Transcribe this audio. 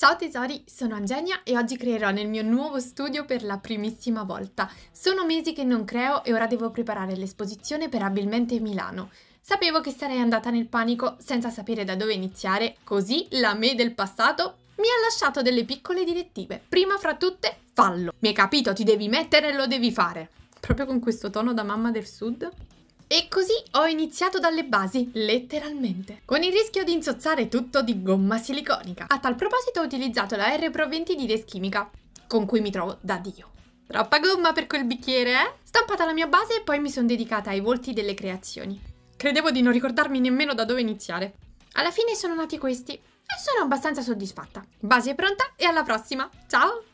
Ciao tesori, sono Angenia e oggi creerò nel mio nuovo studio per la primissima volta. Sono mesi che non creo e ora devo preparare l'esposizione per Abilmente Milano. Sapevo che sarei andata nel panico senza sapere da dove iniziare, così la me del passato mi ha lasciato delle piccole direttive. Prima fra tutte, fallo. Mi hai capito, ti devi mettere e lo devi fare. Proprio con questo tono da mamma del sud? E così ho iniziato dalle basi, letteralmente, con il rischio di insozzare tutto di gomma siliconica. A tal proposito ho utilizzato la R Pro 20 di Deschimica, con cui mi trovo da Dio. Troppa gomma per quel bicchiere, eh? Stampata la mia base e poi mi sono dedicata ai volti delle creazioni. Credevo di non ricordarmi nemmeno da dove iniziare. Alla fine sono nati questi e sono abbastanza soddisfatta. Base è pronta e alla prossima. Ciao!